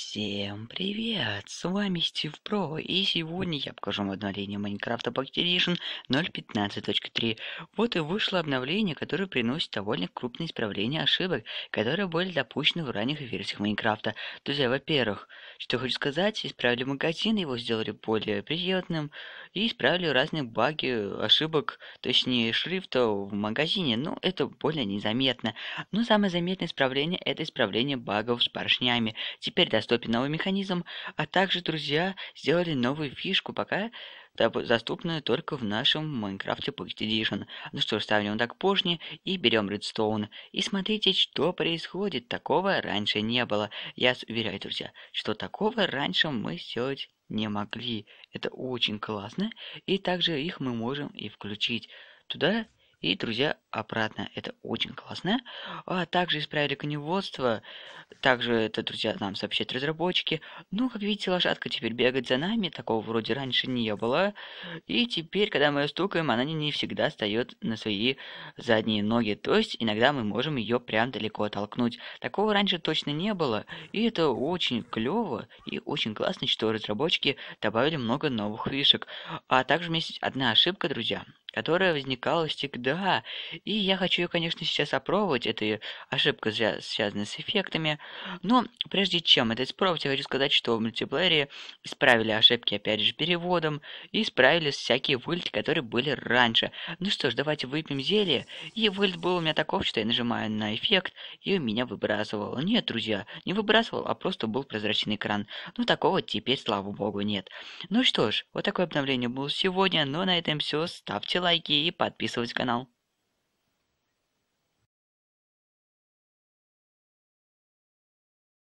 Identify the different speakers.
Speaker 1: Всем привет! С вами Стив Про, и сегодня я покажу вам обновление Майнкрафта Bacteriation 0.15.3. Вот и вышло обновление, которое приносит довольно крупное исправление ошибок, которые были допущены в ранних версиях Майнкрафта. Друзья, во-первых, что хочу сказать, исправили магазин, его сделали более приятным, и исправили разные баги, ошибок, точнее шрифта в магазине, но ну, это более незаметно. Но самое заметное исправление это исправление багов с поршнями. Теперь доступно доступен новый механизм, а также друзья сделали новую фишку, пока доступную только в нашем Майнкрафте Pocket Edition. Ну что ж, ставим так позже и берем Redstone. И смотрите, что происходит. Такого раньше не было. Я уверяю, друзья, что такого раньше мы сделать не могли. Это очень классно. И также их мы можем и включить. Туда и, друзья, обратно это очень классно. А также исправили коневодство. Также это, друзья, нам сообщают разработчики. Ну, как видите, лошадка теперь бегает за нами. Такого вроде раньше не было. И теперь, когда мы ее стукаем, она не всегда встает на свои задние ноги. То есть, иногда мы можем ее прям далеко оттолкнуть. Такого раньше точно не было. И это очень клево и очень классно, что разработчики добавили много новых фишек. А также у меня есть одна ошибка, друзья которая возникала всегда, и я хочу ее, конечно, сейчас опробовать, это ошибка связана с эффектами, но прежде чем это испробовать, я хочу сказать, что в мультиплеере исправили ошибки, опять же, переводом, и исправили всякие вылеты, которые были раньше. Ну что ж, давайте выпьем зелье, и вылет был у меня таков, что я нажимаю на эффект, и меня выбрасывало. Нет, друзья, не выбрасывал, а просто был прозрачный экран. Ну такого теперь, слава богу, нет. Ну что ж, вот такое обновление было сегодня, но ну, а на этом все, ставьте ставьте лайки и подписывайтесь на канал.